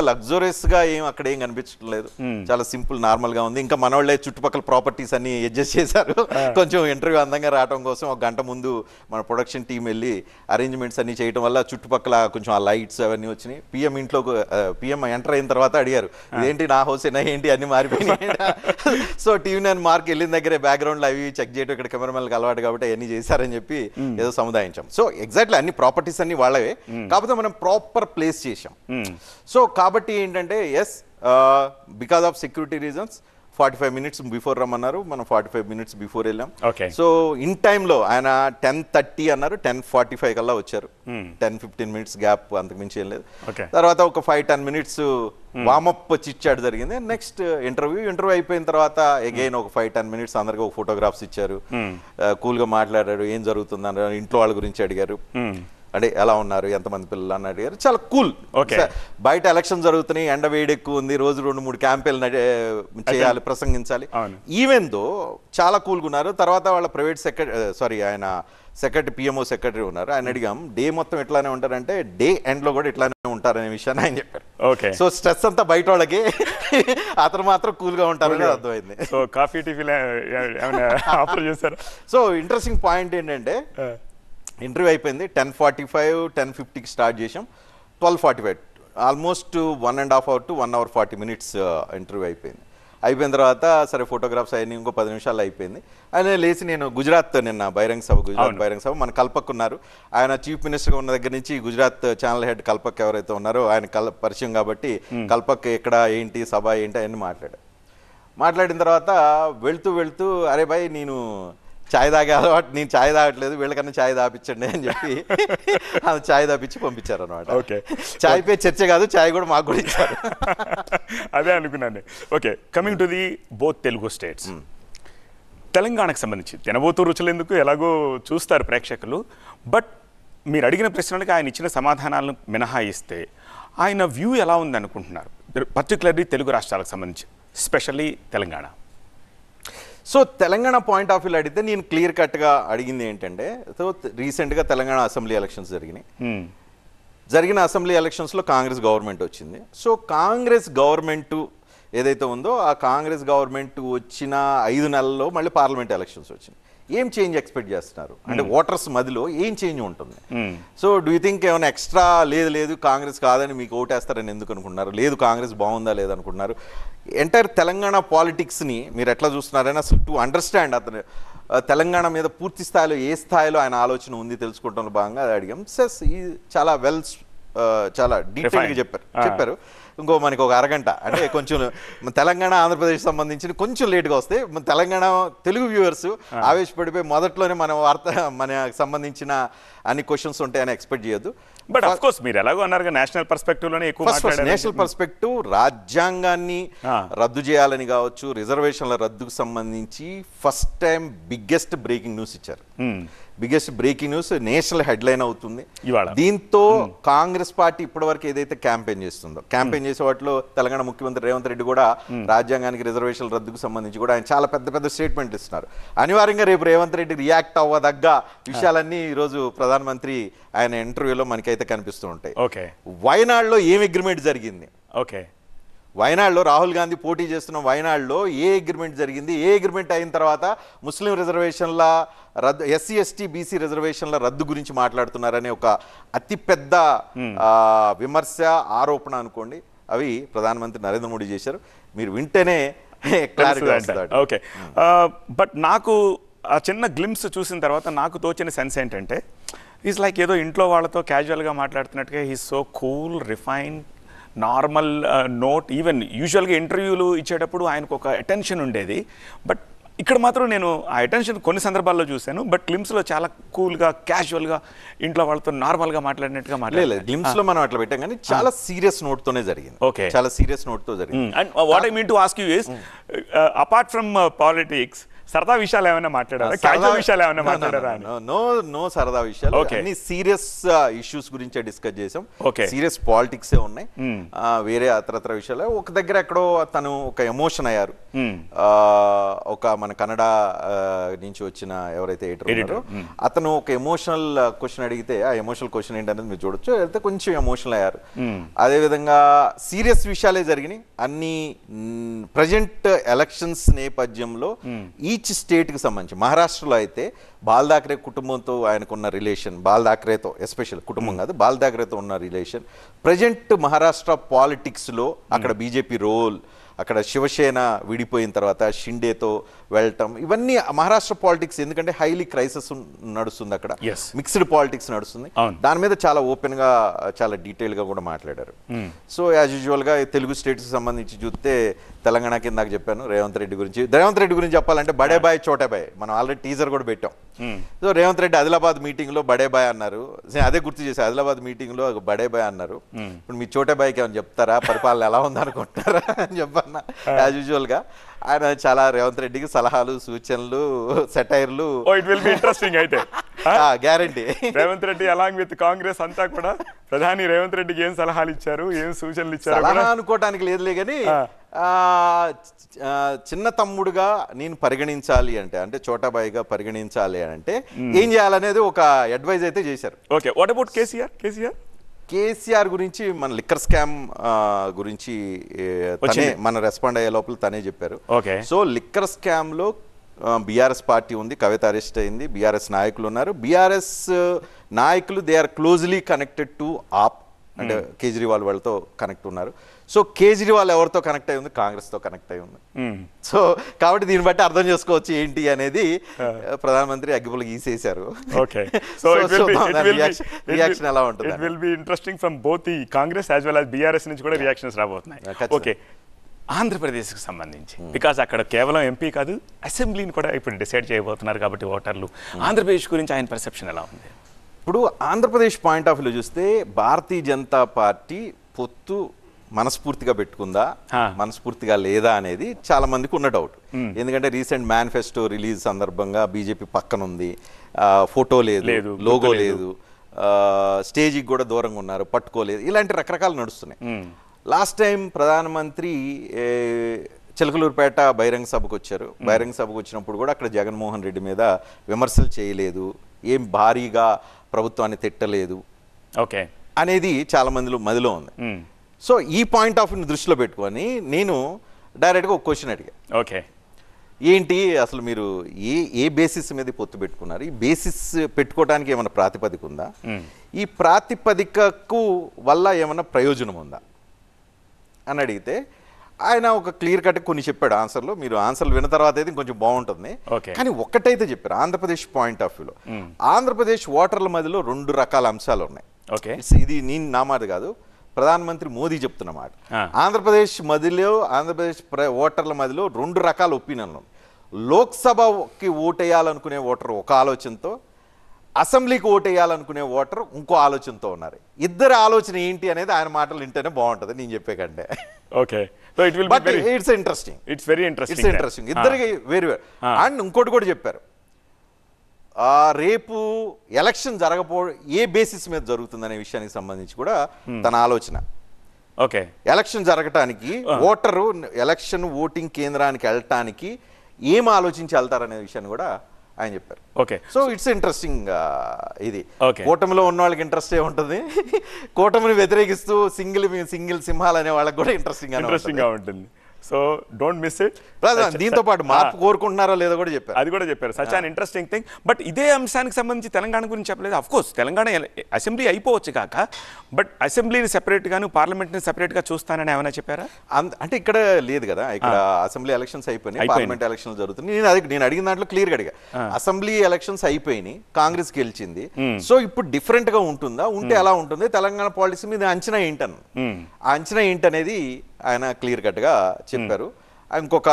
గా ఏం అక్కడ ఏం కనిపించడం లేదు hmm. చాలా సింపుల్ నార్మల్గా ఉంది ఇంకా మనవాళ్ళే చుట్టుపక్కల ప్రాపర్టీస్ అన్ని అడ్జస్ట్ చేశారు కొంచెం ఇంటర్వ్యూ అందంగా రావడం కోసం ఒక గంట ముందు మన ప్రొడక్షన్ టీం వెళ్ళి అరేంజ్మెంట్స్ అన్ని చేయడం వల్ల చుట్టుపక్కల కొంచెం ఆ లైట్స్ అవన్నీ వచ్చినాయి పిఎం ఇంట్లో పిఎం ఎంటర్ అయిన తర్వాత అడిగారు ఏంటి నా హౌస్ అయినా ఏంటి అన్ని మారిపోయినాయి *laughs* సో టీవీ నైన్ మార్క్ వెళ్ళిన దగ్గరే బ్యాక్గ్రౌండ్లో అవి చెక్ చేయడం ఇక్కడ కెమెరామెన్లకు అలవాటు కాబట్టి అన్ని చేశారని చెప్పి hmm. ఏదో సముదాయించాం సో ఎగ్జాక్ట్లీ అన్ని ప్రాపర్టీస్ అన్ని వాళ్ళవే hmm. కాకపోతే మనం ప్రాపర్ ప్లేస్ చేసాం సో hmm. కాబట్టి ఏంటంటే yes because of security reasons forty five minutes before రమ్మన్నారు మనం ఫార్టీ ఫైవ్ మినిట్స్ బిఫోర్ వెళ్ళాం సో ఇన్ టైంలో ఆయన టెన్ థర్టీ అన్నారు టెన్ ఫార్టీ ఫైవ్ కల్లా వచ్చారు టెన్ ఫిఫ్టీన్ మినిట్స్ గ్యాప్ అంతకు మించి ఏం లేదు తర్వాత ఒక ఫైవ్ టెన్ మినిట్స్ వామప్ చిచ్చాడు జరిగింది నెక్స్ట్ ఇంటర్వ్యూ ఇంటర్వ్యూ అయిపోయిన తర్వాత అగైన్ hmm. ఒక ఫైవ్ టెన్ మినిట్స్ అందరికి ఒక ఫోటోగ్రాఫ్స్ ఇచ్చారు కూల్గా hmm. uh, మాట్లాడారు ఏం జరుగుతుందన్నారు ఇంట్లో వాళ్ళ గురించి అడిగారు అంటే ఎలా ఉన్నారు ఎంతమంది పిల్లలు అని అడిగారు చాలా కూల్ ఓకే బయట ఎలక్షన్ జరుగుతున్నాయి ఎండ వేడి ఎక్కువ ఉంది రోజు రెండు మూడు క్యాంపెయిన్ చేయాలి ప్రసంగించాలి ఈవెన్ దో చాలా కూల్గా ఉన్నారు తర్వాత వాళ్ళ ప్రైవేట్ సెక్రటరీ సారీ ఆయన సెక్రటరీ పిఎంఓ సెక్రటరీ ఉన్నారు ఆయన hmm. అడిగాం డే మొత్తం ఎట్లానే ఉంటారంటే డే ఎండ్లో కూడా ఇట్లానే ఉంటారనే విషయాన్ని ఆయన చెప్పారు ఓకే సో స్ట్రెస్ అంతా బయట వాళ్ళకి అతను మాత్రం కూల్గా ఉంటారని అర్థమైంది సో కాఫీ టీఫీ *laughs* ఆఫర్ చేశారు సో ఇంట్రెస్టింగ్ పాయింట్ ఏంటంటే ఇంటర్వ్యూ అయిపోయింది టెన్ ఫార్టీ ఫైవ్ టెన్ ఫిఫ్టీకి స్టార్ట్ చేసాం twelve forty five almost one and half hour to one hour forty minutes uh, ఇంటర్వ్యూ అయిపోయింది అయిపోయిన తర్వాత సరే ఫోటోగ్రాఫ్స్ అయిన ఇంకో పది నిమిషాలు అయిపోయింది ఆయన లేచి నేను గుజరాత్ నిన్న బహిరంగ సభ గుజరాత్ బహిరంగ సభ మన కల్పక్ ఉన్నారు ఆయన చీఫ్ మినిస్టర్గా ఉన్న దగ్గర నుంచి గుజరాత్ ఛానల్ హెడ్ కల్పక్ ఎవరైతే ఉన్నారో ఆయన కల్ పరిచయం కాబట్టి కల్పక్ ఎక్కడ ఏంటి సభ ఏంటి అని మాట్లాడాడు మాట్లాడిన తర్వాత వెళ్తూ వెళ్తూ అరే భాయ్ నేను ఛాయ్ తాగే అలవాటు నేను ఛాయ్ తాగట్లేదు వీళ్ళకన్నా ఛాయ్ తాపించండి అని చెప్పి అది ఛాయ్ తాపించి పంపించారు అనమాట ఓకే ఛాయ్ పే చర్చ కాదు ఛాయ్ కూడా మాకు కూడా ఇచ్చారు *laughs* అదే అనుకున్నాను okay coming to the both Telugu states తెలంగాణకు సంబంధించి తినబోతు రుచులు ఎందుకు ఎలాగో చూస్తారు ప్రేక్షకులు బట్ మీరు అడిగిన ప్రశ్నలకు ఆయన ఇచ్చిన సమాధానాలను మినహాయిస్తే ఆయన వ్యూ ఎలా ఉందనుకుంటున్నారు పర్టికులర్లీ తెలుగు రాష్ట్రాలకు సంబంధించి specially Telangana so Telangana point of వ్యూలో అడిగితే నేను క్లియర్ కట్గా అడిగింది ఏంటంటే సో రీసెంట్గా తెలంగాణ అసెంబ్లీ ఎలక్షన్స్ జరిగినాయి hmm. జరిగిన అసెంబ్లీ ఎలక్షన్స్లో కాంగ్రెస్ గవర్నమెంట్ వచ్చింది సో కాంగ్రెస్ గవర్నమెంట్ ఏదైతే ఉందో ఆ కాంగ్రెస్ గవర్నమెంట్ వచ్చిన ఐదు నెలల్లో మళ్ళీ పార్లమెంట్ ఎలక్షన్స్ వచ్చింది ఏం చేంజ్ ఎక్స్పెక్ట్ చేస్తున్నారు అంటే ఓటర్స్ మదిలో ఏం చేంజ్ ఉంటుంది సో డూ యూ థింక్ ఏమైనా ఎక్స్ట్రా లేదు లేదు కాంగ్రెస్ కాదని మీకు ఓటేస్తారని ఎందుకు అనుకుంటున్నారు లేదు కాంగ్రెస్ బాగుందా లేదనుకుంటున్నారు ఎంటైర్ తెలంగాణ పాలిటిక్స్ని మీరు ఎట్లా చూస్తున్నారని అసలు టు అండర్స్టాండ్ అతను తెలంగాణ మీద పూర్తి స్థాయిలో ఏ స్థాయిలో ఆయన ఆలోచన ఉంది తెలుసుకోవడంలో భాగంగా అడిగాం సెస్ ఈ చాలా వెల్స్ చాలా డీటెయిల్గా చెప్పారు చెప్పారు ఇంకో మనకి ఒక అరగంట అంటే కొంచెం తెలంగాణ ఆంధ్రప్రదేశ్ సంబంధించిన కొంచెం లేట్గా వస్తే మన తెలంగాణ తెలుగు వ్యూవర్స్ ఆవేశపడిపోయి మొదట్లోనే మన వార్త మన సంబంధించిన అన్ని క్వశ్చన్స్ ఉంటాయని ఎక్స్పెక్ట్ చేయొద్దు బట్ ఆఫ్ కోర్స్ మీరు ఎలాగో అన్నారు నేషనల్ పర్స్పెక్టివ్ ఎక్కువ నేషనల్ పర్స్పెక్టివ్ రాజ్యాంగాన్ని రద్దు చేయాలని కావచ్చు రిజర్వేషన్ల రద్దుకు సంబంధించి first time biggest breaking news ఇచ్చారు biggest breaking news national headline అవుతుంది దీంతో hmm. కాంగ్రెస్ పార్టీ ఇప్పటివరకు ఏదైతే క్యాంపెయిన్ చేస్తుందో క్యాంపెయిన్ hmm. చేసే వాటిలో తెలంగాణ ముఖ్యమంత్రి రేవంత్ రెడ్డి కూడా hmm. రాజ్యాంగానికి రిజర్వేషన్ రద్దుకు సంబంధించి కూడా ఆయన చాలా పెద్ద పెద్ద స్టేట్మెంట్ ఇస్తున్నారు అనివార్యంగా రేపు రేవంత్ రెడ్డి రియాక్ట్ అవ్వదగ్గ విషయాలన్నీ ఈరోజు ప్రధానమంత్రి ఆయన ఇంటర్వ్యూలో మనకైతే కనిపిస్తూ ఉంటాయి వయనాడులో ఏం అగ్రిమెంట్ జరిగింది ఓకే వయనాడులో రాహుల్ గాంధీ పోటీ చేస్తున్న వయనాడులో ఏ అగ్రిమెంట్ జరిగింది ఏ అగ్రిమెంట్ అయిన తర్వాత ముస్లిం రిజర్వేషన్ల రద్దు ఎస్సీ ఎస్టీ బీసీ రిజర్వేషన్ల రద్దు గురించి మాట్లాడుతున్నారనే ఒక అతిపెద్ద విమర్శ ఆరోపణ అనుకోండి అవి ప్రధానమంత్రి నరేంద్ర మోడీ చేశారు మీరు వింటేనే ఓకే బట్ నాకు ఆ చిన్న గ్లిమ్స్ చూసిన తర్వాత నాకు తోచిన సెన్స్ ఏంటంటే ఈజ్ లైక్ ఏదో ఇంట్లో వాళ్ళతో క్యాజువల్గా మాట్లాడుతున్నట్టుగా he's so cool refine normal note even యూజువల్గా ఇంటర్వ్యూలు ఇచ్చేటప్పుడు ఆయనకు ఒక అటెన్షన్ ఉండేది బట్ ఇక్కడ మాత్రం నేను ఆ అటెన్షన్ కొన్ని సందర్భాల్లో చూశాను బట్ గ్లిమ్స్లో చాలా కూల్గా క్యాజువల్గా ఇంట్లో వాళ్ళతో నార్మల్గా మాట్లాడినట్టుగా మాట్లాడలేదు గ్లిమ్స్లో మనం అట్లా పెట్టాం కానీ చాలా సీరియస్ నోట్తోనే జరిగింది ఓకే చాలా సీరియస్ నోట్తో జరిగింది and what I mean to ask you is apart from politics సరదా విషయాలు ఏమైనా మాట్లాడారా విషయాలు ఏమైనా మాట్లాడారా నో నో సరదా విషయాలు అన్ని సీరియస్ ఇష్యూస్ గురించే డిస్కస్ చేసాం సీరియస్ పాలిటిక్స్ ఏ ఉన్నాయి వేరే అతరత్ర విషయాలు ఒక దగ్గర ఎక్కడో తను ఒక ఎమోషన్ అయ్యారు ఒక మన కన్నడ నుంచి వచ్చిన ఎవరైతే ఎడిటర్ అతను ఒక ఎమోషనల్ క్వశ్చన్ అడిగితే ఆ ఎమోషనల్ క్వశ్చన్ ఏంటనేది మీరు చూడొచ్చు అయితే కొంచెం ఎమోషనల్ అయ్యారు అదేవిధంగా సీరియస్ విషయాలే జరిగినాయి అన్ని ప్రజెంట్ ఎలక్షన్స్ నేపథ్యంలో ఈ ఈచ్ స్టేట్కి సంబంధించి మహారాష్ట్రలో అయితే బాల్ దాక్రే కుటుంబంతో ఆయనకున్న రిలేషన్ బాల్ దాక్రేతో ఎస్పెషల్ కుటుంబం కాదు బాల్ దాక్రేతో ఉన్న రిలేషన్ ప్రజెంట్ మహారాష్ట్ర పాలిటిక్స్లో అక్కడ బీజేపీ రోల్ అక్కడ శివసేన విడిపోయిన తర్వాత షిండేతో వెళ్ళటం ఇవన్నీ మహారాష్ట్ర పాలిటిక్స్ ఎందుకంటే హైలీ క్రైసిస్ నడుస్తుంది అక్కడ మిక్స్డ్ పాలిటిక్స్ నడుస్తుంది దాని మీద చాలా ఓపెన్ గా చాలా డీటెయిల్ గా కూడా మాట్లాడారు hmm. సో యాజ్ గా తెలుగు స్టేట్స్కి సంబంధించి చూస్తే తెలంగాణ కింద చెప్పాను రేవంత్ రెడ్డి గురించి రేవంత్ రెడ్డి గురించి చెప్పాలంటే బడేబాయ్ బాయ్ మనం ఆల్రెడీ టీజర్ కూడా పెట్టాం hmm. So Revanth Reddy Adilabad meeting బడే బడేబాయ్ అన్నారు అదే గుర్తు చేసి ఆదిలాబాద్ మీటింగ్ లో బడే బడేబాయ్ అన్నారు hmm. ఇప్పుడు మీ కి ఏమైనా చెప్తారా పరిపాలన ఎలా ఉందనుకుంటారా అని చెప్పాలి అన్న యాజ్ యూజువల్ గా ఆయన చాలా రేవంత్ రెడ్డికి సలహాలు సూచనలు సెటైర్లు ఇట్ విల్ ఇంట్రెస్టింగ్ అయితే guarantee *laughs* *laughs* Revanth Reddy along with Congress అంతా కూడా ప్రధాని రేవంత్ రెడ్డికి ఏం సలహాలు ఇచ్చారు ఏం సూచనలు ఇచ్చారు సలహా అనుకోవడానికి లేదులే కానీ చిన్న తమ్ముడుగా నేను పరిగణించాలి అంటే అంటే చోటాబాయిగా పరిగణించాలి అంటే ఏం చేయాలనేది ఒక అడ్వైజ్ అయితే చేశారు okay what about KCR KCR KCR గురించి మన లిక్కర్ స్కామ్ గురించి మన రెస్పాండ్ అయ్యే లోపల తనే చెప్పారు ఓకే సో లిక్కర్ స్కామ్ లో బీఆర్ఎస్ పార్టీ ఉంది కవిత అరెస్ట్ అయింది బీఆర్ఎస్ నాయకులు ఉన్నారు బీఆర్ఎస్ నాయకులు they are closely connected to AAP అంటే కేజ్రీవాల్ వాళ్ళతో కనెక్ట్ ఉన్నారు సో కేజ్రీవాల్ ఎవరితో కనెక్ట్ అయి ఉంది కాంగ్రెస్తో కనెక్ట్ అయి ఉంది hmm. సో కాబట్టి దీన్ని బట్టి అర్థం చేసుకోవచ్చు ఏంటి అనేది ప్రధానమంత్రి అగ్గిపుల్ గీసేశారు రియాక్షన్ *laughs* ఎలా ఉంటుంది it will be interesting from both ఈ Congress as well as BRS నుంచి కూడా రియాక్షన్స్ రాబోతున్నాయి ఓకే ఆంధ్రప్రదేశ్కి సంబంధించి బికాస్ hmm. అక్కడ కేవలం ఎంపీ కాదు అసెంబ్లీని కూడా ఇప్పుడు డిసైడ్ చేయబోతున్నారు కాబట్టి ఓటర్లు hmm. ఆంధ్రప్రదేశ్ గురించి ఆయన పర్సెప్షన్ ఎలా ఉంది ఇప్పుడు ఆంధ్రప్రదేశ్ పాయింట్ ఆఫ్ వ్యూ చూస్తే భారతీయ జనతా పార్టీ పొత్తు మనస్ఫూర్తిగా పెట్టుకుందా మనస్ఫూర్తిగా లేదా అనేది చాలా మందికి ఉన్న డౌట్ ఎందుకంటే రీసెంట్ మేనిఫెస్టో రిలీజ్ సందర్భంగా బీజేపీ పక్కన ఉంది ఫోటో లేదు లోగో లేదు స్టేజ్కి కూడా దూరంగా ఉన్నారు పట్టుకోలేదు ఇలాంటి రకరకాలు నడుస్తున్నాయి లాస్ట్ టైం ప్రధానమంత్రి చిలకలూరుపేట బహిరంగ సభకు వచ్చారు బహిరంగ సభకు వచ్చినప్పుడు కూడా అక్కడ జగన్మోహన్ రెడ్డి మీద విమర్శలు చేయలేదు ఏం భారీగా ప్రభుత్వాన్ని తిట్టలేదు ఓకే అనేది చాలా మందిలో మదిలో ఉంది సో ఈ పాయింట్ ఆఫ్ వ్యూ దృష్టిలో పెట్టుకొని నేను డైరెక్ట్గా ఒక క్వశ్చన్ అడిగా ఓకే ఏంటి అసలు మీరు ఏ ఏ బేసిస్ మీద పొత్తు పెట్టుకున్నారు ఈ బేసిస్ పెట్టుకోవడానికి ఏమైనా ప్రాతిపదిక ఉందా ఈ ప్రాతిపదికకు వల్ల ఏమైనా ప్రయోజనం ఉందా అని అడిగితే ఆయన ఒక క్లియర్ కట్ కొన్ని చెప్పాడు ఆన్సర్లు మీరు ఆన్సర్లు విన్న తర్వాత అయితే కొంచెం బాగుంటుంది కానీ ఒక్కటైతే చెప్పారు ఆంధ్రప్రదేశ్ పాయింట్ ఆఫ్ వ్యూలో ఆంధ్రప్రదేశ్ ఓటర్ల మధ్యలో రెండు రకాల అంశాలు ఉన్నాయి ఇది నేను నా మాది కాదు ప్రధానమంత్రి మోదీ చెప్తున్నమాట ఆంధ్రప్రదేశ్ మదిలో ఆంధ్రప్రదేశ్ ఓటర్ల మదిలో రెండు రకాల ఒపీనియన్లు లోక్సభకి ఓటేయాలనుకునే ఓటర్ ఒక ఆలోచనతో అసెంబ్లీకి ఓటేయాలనుకునే ఓటర్ ఇంకో ఆలోచనతో ఉన్నారు ఇద్దరు ఆలోచన ఏంటి అనేది ఆయన మాటలు వింటేనే బాగుంటుంది నేను చెప్పే కంటే okay so it will but it's interesting it's very interesting it's interesting ఇద్దరికి వేరు అండ్ ఇంకోటి కూడా చెప్పారు రేపు ఎలక్షన్ జరగపో ఏ బేసిస్ మీద జరుగుతుందనే విషయానికి సంబంధించి కూడా hmm. తన ఆలోచన ఓకే ఎలక్షన్ జరగటానికి ఓటరు ఎలక్షన్ ఓటింగ్ కేంద్రానికి వెళ్ళటానికి ఏం ఆలోచించి వెళ్తారనే విషయాన్ని కూడా ఆయన చెప్పారు ఓకే సో ఇట్స్ ఇంట్రెస్టింగ్ ఇది కూటమిలో ఉన్న వాళ్ళకి ఇంట్రెస్ట్ ఉంటుంది *laughs* కూటమిని వ్యతిరేకిస్తూ సింగిల్ సింగిల్ సింహాలు అనే వాళ్ళకి కూడా ఇంట్రెస్టింగ్ ఇంట్రెస్టింగ్ ఉంటుంది సో డోంట్ మిస్ ఇట్ దీంతో పాటు మార్పు కోరుకుంటున్నారా లేదో కూడా చెప్పారు అది కూడా చెప్పారు such an interesting thing but ఇదే అంశానికి సంబంధించి తెలంగాణ గురించి చెప్పలేదు అఫ్ కోర్స్ తెలంగాణ అసెంబ్లీ అయిపోవచ్చు కాక బట్ అసెంబ్లీని సెపరేట్గాను పార్లమెంట్ని సెపరేట్గా చూస్తానని ఏమైనా చెప్పారా అంటే ఇక్కడ లేదు కదా ఇక్కడ అసెంబ్లీ ఎలక్షన్స్ అయిపోయినాయి పార్లమెంట్ ఎలక్షన్ జరుగుతున్నాయి నేను అది నేను అడిగిన దాంట్లో క్లియర్ అడిగా అసెంబ్లీ ఎలక్షన్స్ అయిపోయినాయి కాంగ్రెస్ గెలిచింది సో ఇప్పుడు డిఫరెంట్ గా ఉంటుందా ఉంటే ఎలా ఉంటుంది తెలంగాణ పాలిసీ మీద అంచనా ఏంటన్న ఆ అంచనా ఏంటనేది ఆయన క్లియర్ కట్గా చెప్పారు ఇంకొక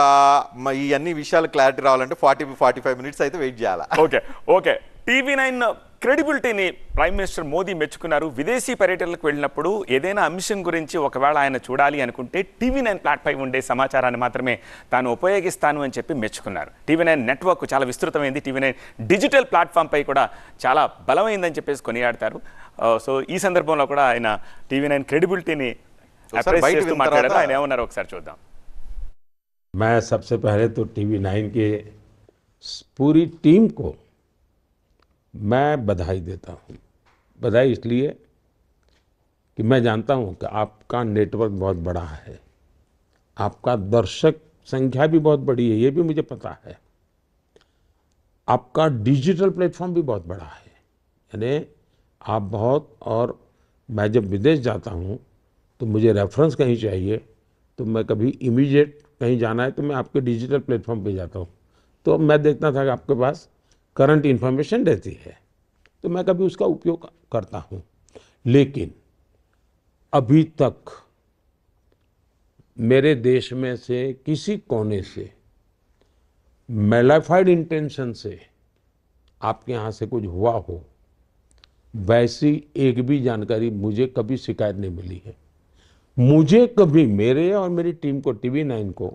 ఈ అన్ని విషయాలు క్లారిటీ రావాలంటే ఫార్టీ ఫార్టీ ఫైవ్ మినిట్స్ అయితే వెయిట్ చేయాలి ఓకే ఓకే టీవీ నైన్ క్రెడిబిలిటీని ప్రైమ్ మినిస్టర్ మోదీ మెచ్చుకున్నారు విదేశీ పర్యటనలకు వెళ్ళినప్పుడు ఏదైనా అంశం గురించి ఒకవేళ ఆయన చూడాలి అనుకుంటే టీవీ నైన్ ప్లాట్ఫామ్ ఉండే సమాచారాన్ని మాత్రమే తాను ఉపయోగిస్తాను అని చెప్పి మెచ్చుకున్నారు టీవీ నైన్ నెట్వర్క్ చాలా విస్తృతమైంది టీవీ నైన్ డిజిటల్ పై కూడా చాలా బలమైందని చెప్పేసి కొనియాడతారు సో ఈ సందర్భంలో కూడా ఆయన టీవీ నైన్ క్రెడిబిలిటీని मैं सबसे पहले तो टीवी नाइन के पूरी टीम को मैं बधाई देता हूँ बधाई इसलिए कि मैं जानता हूँ कि आपका नेटवर्क बहुत बड़ा है आपका दर्शक संख्या भी बहुत बड़ी है ये भी मुझे पता है आपका डिजिटल प्लेटफॉर्म भी बहुत बड़ा है यानी आप बहुत और मैं जब विदेश जाता हूँ तो मुझे रेफरेंस कहीं चाहिए तो मैं कभी इमीडिएट कहीं जाना है तो मैं आपके डिजिटल प्लेटफॉर्म पे जाता हूँ तो मैं देखता था कि आपके पास करंट इन्फॉर्मेशन रहती है तो मैं कभी उसका उपयोग करता हूँ लेकिन अभी तक मेरे देश में से किसी कोने से मेलाफाइड इंटेंशन से आपके यहाँ से कुछ हुआ हो वैसी एक भी जानकारी मुझे कभी शिकायत नहीं मिली है मुझे कभी मेरे और मेरी टीम को टीवी नाइन को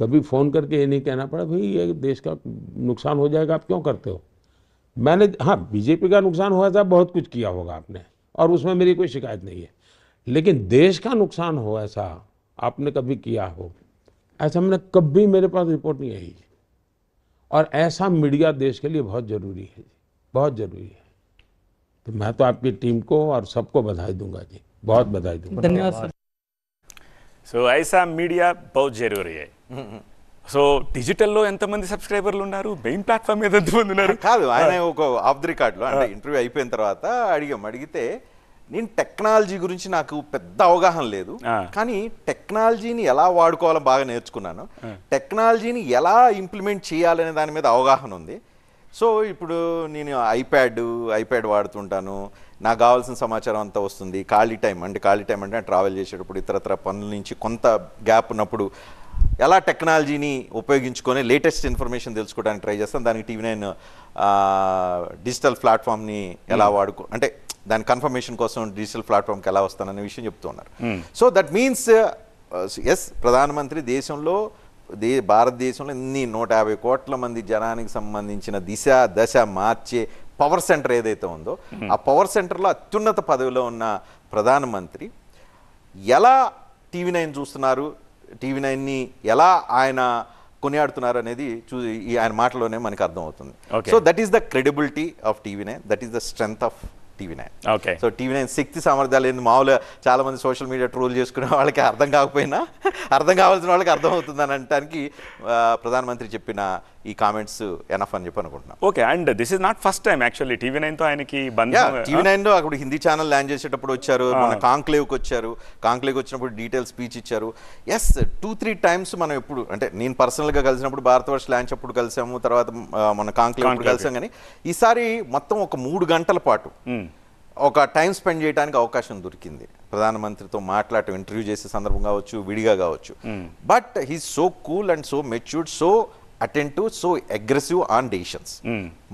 कभी फ़ोन करके ये नहीं कहना पड़ा भाई ये देश का नुकसान हो जाएगा आप क्यों करते हो मैंने हाँ बीजेपी का नुकसान हुआ था बहुत कुछ किया होगा आपने और उसमें मेरी कोई शिकायत नहीं है लेकिन देश का नुकसान हो ऐसा आपने कभी किया हो ऐसा मैंने कभी मेरे पास रिपोर्ट नहीं आई और ऐसा मीडिया देश के लिए बहुत ज़रूरी है जी बहुत ज़रूरी है तो मैं तो आपकी टीम को और सबको बधाई दूंगा जी बहुत बधाई दूंगा धन्यवाद సో ఐసా మీడియా బౌత్ జరూరీ సో డిజిటల్లో ఎంతమంది సబ్స్క్రైబర్లు ఉన్నారు మెయిన్ ప్లాట్ఫామ్ మీద ఎంతమంది ఉన్నారు *laughs* కాదు ఆయన ఒక ఆఫ్ ది రికార్డులో అంటే ఇంటర్వ్యూ అయిపోయిన తర్వాత అడిగాం అడిగితే నేను టెక్నాలజీ గురించి నాకు పెద్ద అవగాహన లేదు కానీ టెక్నాలజీని ఎలా వాడుకోవాలో బాగా నేర్చుకున్నాను టెక్నాలజీని ఎలా ఇంప్లిమెంట్ చేయాలనే దాని మీద అవగాహన ఉంది సో ఇప్పుడు నేను ఐప్యాడ్ ఐప్యాడ్ వాడుతుంటాను నాకు కావాల్సిన సమాచారం అంతా వస్తుంది ఖాళీ టైం అంటే ఖాళీ టైం అంటే ట్రావెల్ చేసేటప్పుడు ఇతరతర పనుల నుంచి కొంత గ్యాప్ ఉన్నప్పుడు ఎలా టెక్నాలజీని ఉపయోగించుకొని లేటెస్ట్ ఇన్ఫర్మేషన్ తెలుసుకోవడానికి ట్రై చేస్తాను దానికి టీవీ నైన్ డిజిటల్ ప్లాట్ఫామ్ని ఎలా hmm. వాడుకో అంటే దాని కన్ఫర్మేషన్ కోసం డిజిటల్ ప్లాట్ఫామ్కి ఎలా వస్తాననే విషయం చెప్తున్నారు hmm. So that means yes ప్రధానమంత్రి దేశంలో దే భారతదేశంలో ఇన్ని నూట యాభై కోట్ల మంది జనానికి సంబంధించిన దిశ దశ మార్చే పవర్ సెంటర్ ఏదైతే ఉందో ఆ పవర్ సెంటర్లో అత్యున్నత పదవిలో ఉన్న ప్రధానమంత్రి ఎలా టీవీ నైన్ చూస్తున్నారు టీవీ నైన్ని ఎలా ఆయన కొనియాడుతున్నారు అనేది చూ ఆయన మాటలోనే మనకు అర్థమవుతుంది so that is the credibility of TV nine that is the strength of TV nine okay so TV nine శక్తి సామర్థ్యాలు ఏంది మామూలుగా చాలా మంది సోషల్ మీడియా ట్రోల్ చేసుకునే వాళ్ళకి అర్థం కాకపోయినా అర్థం కావాల్సిన వాళ్ళకి అర్థం అవుతుంది అని అనడానికి ప్రధానమంత్రి చెప్పిన ఈ కామెంట్స్ ఎనఫ్ అని చెప్పి అనుకుంటున్నాను okay and this is not first time actually TV తో ఆయనకి టీవీ నైన్ లో అప్పుడు హిందీ ఛానల్ ల్యాండ్ చేసేటప్పుడు వచ్చారు మన కాంక్లేవ్ కి వచ్చారు కాంక్లేవ్కి వచ్చినప్పుడు డీటెయిల్ స్పీచ్ ఇచ్చారు ఎస్ టూ త్రీ టైమ్స్ మనం ఎప్పుడు అంటే నేను పర్సనల్ గా కలిసినప్పుడు భారతవర్ష ల్యాండ్ అప్పుడు కలిసాము తర్వాత మన కాంక్లేవ్ కలిసాం కానీ ఈసారి మొత్తం ఒక మూడు గంటల పాటు ఒక టైం స్పెండ్ చేయడానికి అవకాశం దొరికింది ప్రధానమంత్రితో మాట్లాడటం ఇంటర్వ్యూ చేసే సందర్భం కావచ్చు విడిగా కావచ్చు hmm. But he so cool and so matured so attentive so aggressive on decisions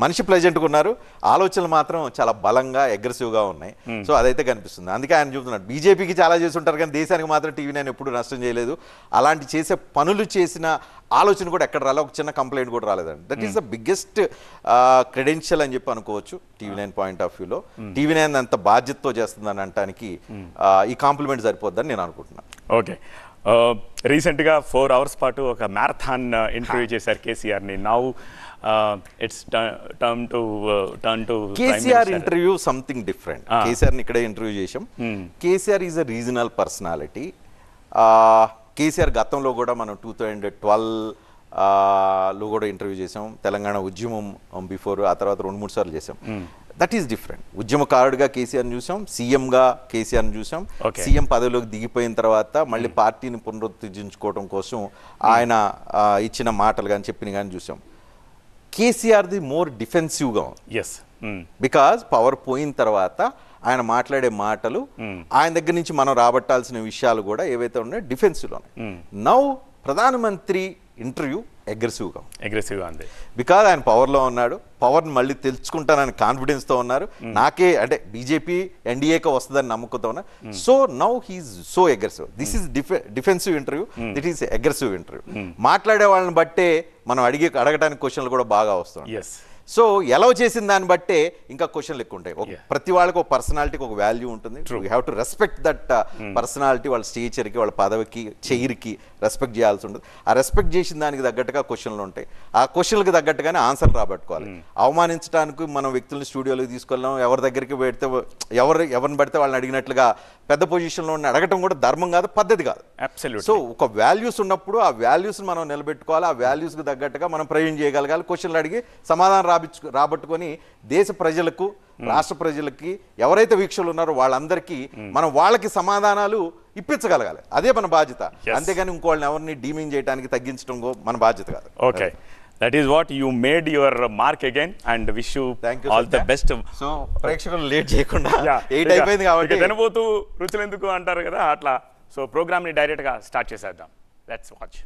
మనిషి ప్లెజెంట్గా ఉన్నారు ఆలోచనలు మాత్రం చాలా బలంగా అగ్రెసివ్గా ఉన్నాయి hmm. సో అదైతే కనిపిస్తుంది అందుకే ఆయన చూస్తున్నాడు బీజేపీకి చాలా చేసి ఉంటారు కానీ దేశానికి మాత్రం టీవీ నేను ఎప్పుడు నష్టం చేయలేదు అలాంటి చేసే పనులు చేసిన ఆలోచన కూడా ఎక్కడ రాలే ఒక చిన్న కంప్లైంట్ కూడా రాలేదండి that is the biggest credential అని చెప్పి అనుకోవచ్చు TV ah. Nine point of వ్యూలో టీవీ నైన్ అంత బాధ్యతతో చేస్తుందని అనటానికి hmm. ఈ కాంప్లిమెంట్ సరిపోద్దని నేను అనుకుంటున్నాను ఓకే రీసెంట్గా ఫోర్ అవర్స్ పాటు ఒక మ్యారథాన్ ఇంటర్వ్యూ uh, చేశారు కేసీఆర్ని now it's turn to turn to KCR interview something different కేసీఆర్ని ఇక్కడే ఇంటర్వ్యూ చేశాం hmm. KCR is a regional personality KCR గతంలో కూడా మనం టూ థౌజండ్ ట్వెల్వ్లో లో కూడా ఇంటర్వ్యూ చేసాం తెలంగాణ ఉద్యమం బిఫోర్ um, ఆ తర్వాత రెండు మూడు సార్లు చేసాం hmm. దట్ ఈస్ డిఫరెంట్ ఉద్యమకారుడిగా కేసీఆర్ని చూసాం సీఎంగా కేసీఆర్ని చూసాం సీఎం పదవిలోకి దిగిపోయిన తర్వాత మళ్ళీ hmm. పార్టీని పునరుద్ధరించుకోవడం కోసం ఆయన ఇచ్చిన మాటలు కానీ చెప్పిన కానీ చూసాం కేసీఆర్ది మోర్ డిఫెన్సివ్గా ఉంది ఎస్ బికాజ్ పవర్ పోయిన తర్వాత ఆయన మాట్లాడే మాటలు hmm. ఆయన దగ్గర నుంచి మనం రాబట్టాల్సిన విషయాలు కూడా ఏవైతే ఉన్నాయో డిఫెన్సివ్లో ఉన్నాయి నౌ hmm. ప్రధానమంత్రి ఇంటర్వ్యూ అగ్రెసివ్గా అగ్రెసివ్గా ఉంది బికాజ్ ఆయన పవర్లో ఉన్నాడు పవర్ని మళ్ళీ తెలుసుకుంటానని కాన్ఫిడెన్స్తో ఉన్నారు hmm. నాకే అంటే బీజేపీ ఎన్డీఏకి వస్తుందని నమ్ముకుతో ఉన్నా so now he is so aggressive this is defensive interview that is aggressive interview మాట్లాడే వాళ్ళని బట్టే మనం అడిగే అడగడానికి క్వశ్చన్లు కూడా బాగా వస్తున్నాయి సో ఎలా చేసిన దాన్ని బట్టే ఇంకా క్వశ్చన్లు ఎక్కువ ఉంటాయి ప్రతి వాళ్ళకి ఒక పర్సనాలిటీకి ఒక వాల్యూ ఉంటుంది you have to respect that personality వాళ్ళ స్టేచర్కి వాళ్ళ పదవికి చైర్కి రెస్పెక్ట్ చేయాల్సి ఉంటుంది ఆ రెస్పెక్ట్ చేసిన దానికి తగ్గట్టుగా క్వశ్చన్లు ఉంటాయి ఆ క్వశ్చన్లకు తగ్గట్టుగానే ఆన్సర్ రాబట్టుకోవాలి అవమానించడానికి మనం వ్యక్తులను స్టూడియోలోకి తీసుకెళ్ళాం ఎవరి దగ్గరికి పెడితే ఎవరు ఎవరిని పడితే వాళ్ళని అడిగినట్లుగా పెద్ద పొజిషన్లో ఉన్న అడగటం కూడా ధర్మం కాదు పద్ధతి కాదు సో ఒక వాల్యూస్ ఉన్నప్పుడు ఆ వాల్యూస్ మనం నిలబెట్టుకోవాలి ఆ వాల్యూస్కి తగ్గట్టుగా మనం ప్రయోజనం చేయగలగాలి క్వశ్చన్లు అడిగి సమాధానం రాబిచ్చు రాబట్టుకొని దేశ ప్రజలకు రాష్ట్ర ప్రజలకి ఎవరైతే వీక్షలు ఉన్నారో వాళ్ళందరికీ మనం వాళ్ళకి సమాధానాలు ఇప్పించగలగాలి అదే మన బాధ్యత అంతేగాని ఇంకోళ్ళని ఎవరిని డీమింగ్ చేయడానికి తగ్గించడం మన బాధ్యత కాదు okay that is what you made your mark again and wish you all the best so ప్రేక్షకులు లేట్ చేయకుండా ఎయిట్ అయిపోయింది కాబట్టి తినబోతూ రుచులు ఎందుకు అంటారు కదా అట్లా సో ప్రోగ్రామ్ని డైరెక్ట్గా స్టార్ట్ చేసేద్దాం లెట్స్ వాచ్